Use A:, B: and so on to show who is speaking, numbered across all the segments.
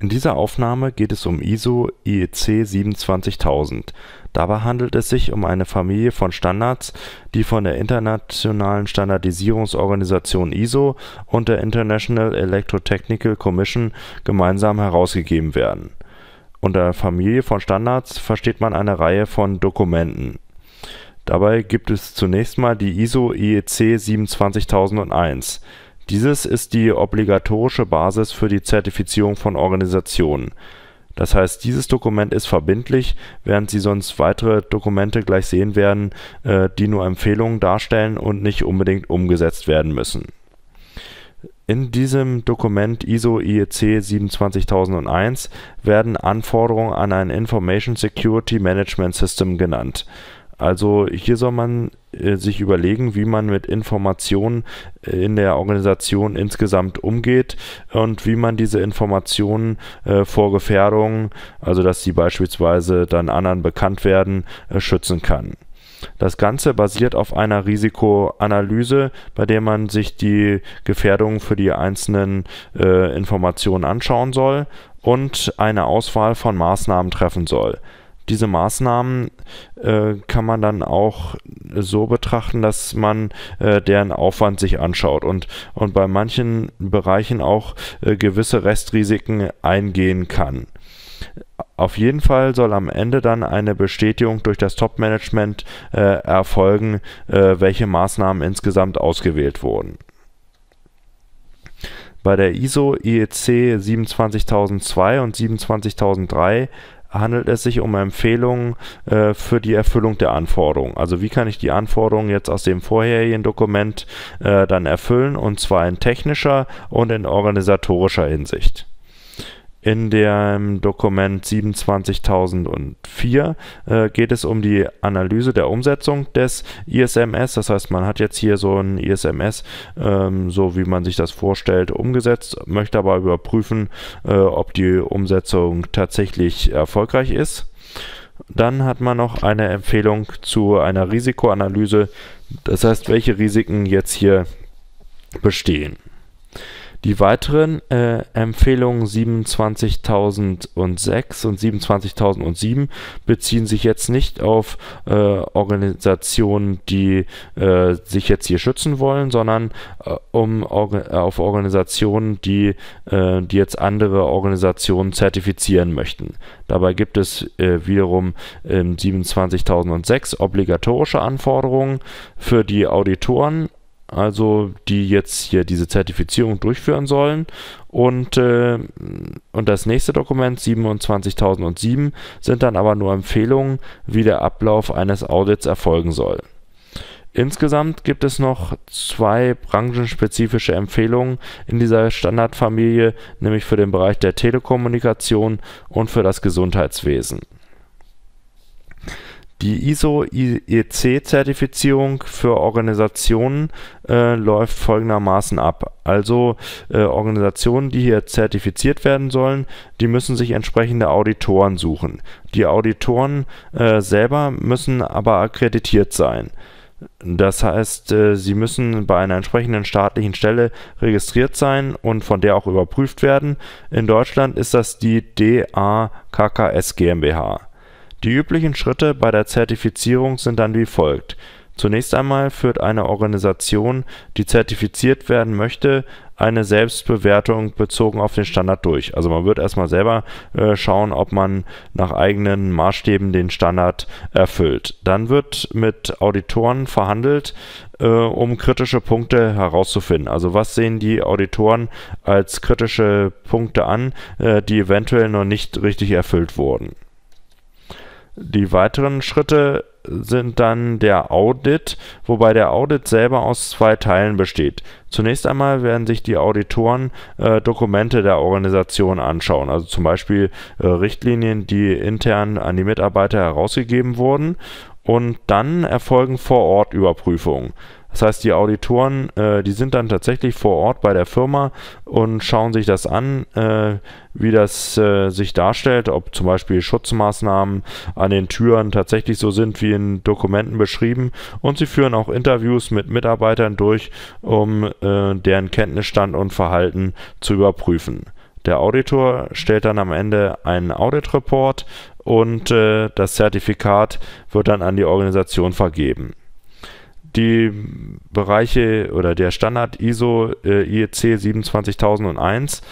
A: In dieser Aufnahme geht es um ISO IEC 27000. Dabei handelt es sich um eine Familie von Standards, die von der internationalen Standardisierungsorganisation ISO und der International Electrotechnical Commission gemeinsam herausgegeben werden. Unter Familie von Standards versteht man eine Reihe von Dokumenten. Dabei gibt es zunächst mal die ISO IEC 27001 dieses ist die obligatorische Basis für die Zertifizierung von Organisationen. Das heißt, dieses Dokument ist verbindlich, während Sie sonst weitere Dokumente gleich sehen werden, äh, die nur Empfehlungen darstellen und nicht unbedingt umgesetzt werden müssen. In diesem Dokument ISO e IEC 27001 werden Anforderungen an ein Information Security Management System genannt also hier soll man äh, sich überlegen, wie man mit Informationen äh, in der Organisation insgesamt umgeht und wie man diese Informationen äh, vor Gefährdungen, also dass sie beispielsweise dann anderen bekannt werden, äh, schützen kann. Das Ganze basiert auf einer Risikoanalyse, bei der man sich die Gefährdungen für die einzelnen äh, Informationen anschauen soll und eine Auswahl von Maßnahmen treffen soll diese Maßnahmen äh, kann man dann auch so betrachten, dass man äh, deren Aufwand sich anschaut und, und bei manchen Bereichen auch äh, gewisse Restrisiken eingehen kann. Auf jeden Fall soll am Ende dann eine Bestätigung durch das Top-Management äh, erfolgen, äh, welche Maßnahmen insgesamt ausgewählt wurden. Bei der ISO IEC 27002 und 27003 handelt es sich um Empfehlungen äh, für die Erfüllung der Anforderungen. Also wie kann ich die Anforderungen jetzt aus dem vorherigen Dokument äh, dann erfüllen und zwar in technischer und in organisatorischer Hinsicht. In dem Dokument 27004 äh, geht es um die Analyse der Umsetzung des ISMS. Das heißt, man hat jetzt hier so ein ISMS, ähm, so wie man sich das vorstellt, umgesetzt, möchte aber überprüfen, äh, ob die Umsetzung tatsächlich erfolgreich ist. Dann hat man noch eine Empfehlung zu einer Risikoanalyse, das heißt, welche Risiken jetzt hier bestehen. Die weiteren äh, Empfehlungen 27.006 und 27.007 beziehen sich jetzt nicht auf äh, Organisationen, die äh, sich jetzt hier schützen wollen, sondern äh, um, orga auf Organisationen, die, äh, die jetzt andere Organisationen zertifizieren möchten. Dabei gibt es äh, wiederum äh, 27.006 obligatorische Anforderungen für die Auditoren also die jetzt hier diese Zertifizierung durchführen sollen. Und, äh, und das nächste Dokument, 27007, sind dann aber nur Empfehlungen, wie der Ablauf eines Audits erfolgen soll. Insgesamt gibt es noch zwei branchenspezifische Empfehlungen in dieser Standardfamilie, nämlich für den Bereich der Telekommunikation und für das Gesundheitswesen. Die ISO-IEC-Zertifizierung für Organisationen äh, läuft folgendermaßen ab. Also äh, Organisationen, die hier zertifiziert werden sollen, die müssen sich entsprechende Auditoren suchen. Die Auditoren äh, selber müssen aber akkreditiert sein. Das heißt, äh, sie müssen bei einer entsprechenden staatlichen Stelle registriert sein und von der auch überprüft werden. In Deutschland ist das die DAKKS GmbH. Die üblichen Schritte bei der Zertifizierung sind dann wie folgt: Zunächst einmal führt eine Organisation, die zertifiziert werden möchte, eine Selbstbewertung bezogen auf den Standard durch. Also man wird erstmal selber äh, schauen, ob man nach eigenen Maßstäben den Standard erfüllt. Dann wird mit Auditoren verhandelt, äh, um kritische Punkte herauszufinden. Also was sehen die Auditoren als kritische Punkte an, äh, die eventuell noch nicht richtig erfüllt wurden. Die weiteren Schritte sind dann der Audit, wobei der Audit selber aus zwei Teilen besteht. Zunächst einmal werden sich die Auditoren äh, Dokumente der Organisation anschauen, also zum Beispiel äh, Richtlinien, die intern an die Mitarbeiter herausgegeben wurden und dann erfolgen vor Ort Überprüfungen. Das heißt, die Auditoren, äh, die sind dann tatsächlich vor Ort bei der Firma und schauen sich das an, äh, wie das äh, sich darstellt, ob zum Beispiel Schutzmaßnahmen an den Türen tatsächlich so sind wie in Dokumenten beschrieben. Und sie führen auch Interviews mit Mitarbeitern durch, um äh, deren Kenntnisstand und Verhalten zu überprüfen. Der Auditor stellt dann am Ende einen Audit-Report und äh, das Zertifikat wird dann an die Organisation vergeben. Die Bereiche oder der Standard ISO äh, e IEC 27001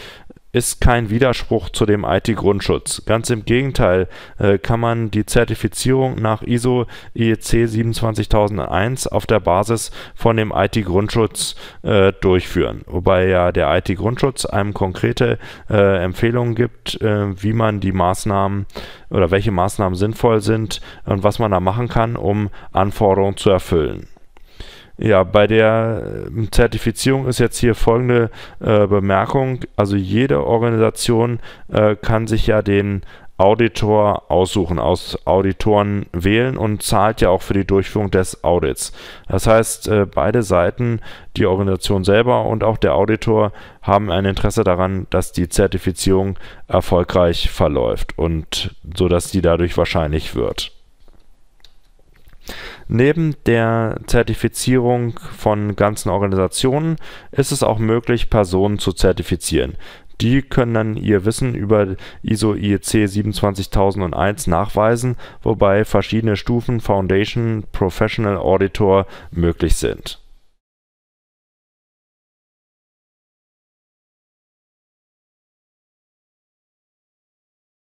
A: ist kein Widerspruch zu dem IT-Grundschutz. Ganz im Gegenteil äh, kann man die Zertifizierung nach ISO IEC 27001 auf der Basis von dem IT-Grundschutz äh, durchführen, wobei ja der IT-Grundschutz einem konkrete äh, Empfehlungen gibt, äh, wie man die Maßnahmen oder welche Maßnahmen sinnvoll sind und was man da machen kann, um Anforderungen zu erfüllen. Ja, bei der ähm, Zertifizierung ist jetzt hier folgende äh, Bemerkung. Also jede Organisation äh, kann sich ja den Auditor aussuchen, aus Auditoren wählen und zahlt ja auch für die Durchführung des Audits. Das heißt, äh, beide Seiten, die Organisation selber und auch der Auditor, haben ein Interesse daran, dass die Zertifizierung erfolgreich verläuft und so dass die dadurch wahrscheinlich wird. Neben der Zertifizierung von ganzen Organisationen ist es auch möglich, Personen zu zertifizieren. Die können dann ihr Wissen über ISO IEC 27001 nachweisen, wobei verschiedene Stufen Foundation, Professional Auditor möglich sind